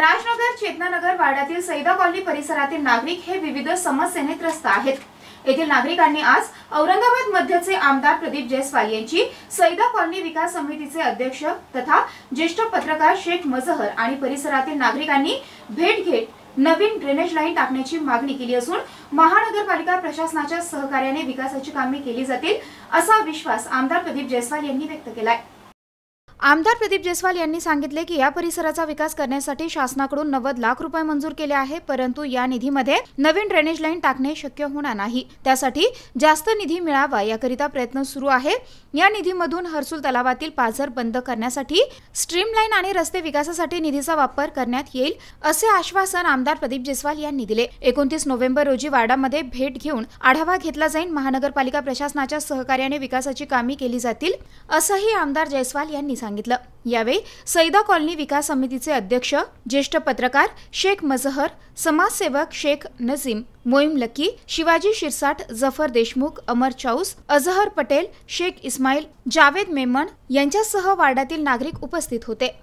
राजनगर चेतनानगर वाड्यातील सैदा colony परिसरातील नागरिक हे विविध समस्येने त्रस्त आहेत येथील नागरिकांनी आज औरंगाबाद मध्यचे आमदार प्रदीप जयस्वाल यांची सैदा कॉलनी विकास समितीचे अध्यक्ष तथा ज्येष्ठ पत्रकार शेख मजहर आणि परिसरातील नागरिकांनी भेट घेत नवीन ड्रेनेज लाईन टाकण्याची मागणी केली असून महानगरपालिका प्रशासनाच्या सहकार्याने विकासाची कामे केली जातील असा विश्वास आमदार प्रदीप जयस्वाल यांनी व्यक्त केला आहे आमदार प्रदीप जयस्वाल यांनी सांगितले की या परिसराचा विकास करण्यासाठी शासनाकडून नव्वद लाख रुपये मंजूर केले आहे परंतु या निधीमध्ये नवीन ड्रेनेज लाईन टाकणे शक्य होणार नाही त्यासाठी जास्त निधी मिळावा याकरिता प्रयत्न सुरू आहे या निधीमधून हर्सुल तलावातील पाझर बंद करण्यासाठी स्ट्रीम लाईन आणि रस्ते विकासासाठी निधीचा वापर करण्यात येईल असे आश्वासन आमदार प्रदीप जयस्वाल यांनी दिले एकोणतीस नोव्हेंबर रोजी वार्डामध्ये भेट घेऊन आढावा घेतला जाईल महानगरपालिका प्रशासनाच्या सहकार्याने विकासाची कामे केली जातील असंही आमदार जयस्वाल यांनी सांगितलं सांगितलं यावेळी सैदा कॉलनी विकास समितीचे अध्यक्ष ज्येष्ठ पत्रकार शेख मजहर समाजसेवक शेख नजीम, मोईम लकी शिवाजी शिरसाट जफर देशमुख अमर चाऊस अजहर पटेल शेख इस्माईल जावेद मेमन, यांच्यासह वार्डातील नागरिक उपस्थित होते